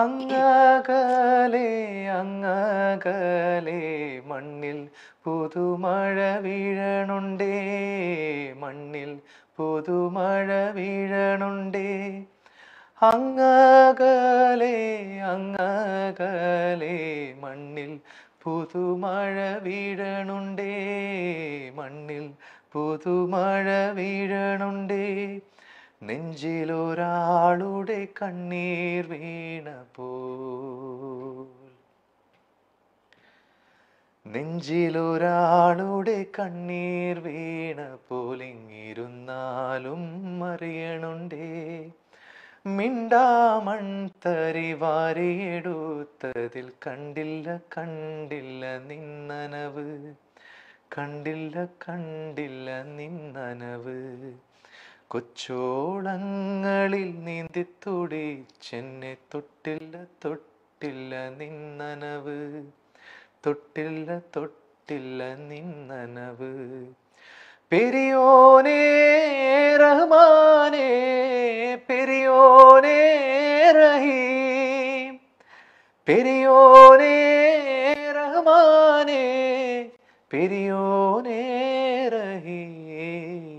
അങ്ങകലെ അങ്ങകലെ മണ്ണിൽ പുതുമഴ വീഴണുണ്ടേ മണ്ണിൽ പുതുമഴ വീഴണുണ്ടേ അങ്ങകലെ അങ്ങകലെ മണ്ണിൽ പുതുമഴ വീഴണുണ്ടേ മണ്ണിൽ പുതുമഴ വീഴണുണ്ടേ നെഞ്ചിലൊരാളുടെ കണ്ണീർ വീ നെഞ്ചിലൊരാളുടെ കണ്ണീർ വീണ പോലിങ്ങിരുന്നാലും അറിയണുണ്ടേ മിണ്ടാമൺ തരി വാരിയെടുത്തതിൽ കണ്ടില്ല കണ്ടില്ല നിന്നനവ് കണ്ടില്ല കണ്ടില്ല നിന്നനവ് കൊച്ചോളങ്ങളിൽ തുടി ചെന്നെ തൊട്ടില്ല തൊട്ടില്ല നിന്നനവ് തൊട്ടില്ല തൊട്ടില്ല നിന്നനവ് പെരിയോനേ റഹ്മാനേ പെരിയോനേ റഹീം പെരിയോനേ റഹ്മാനേ പെരിയോനേ റഹീം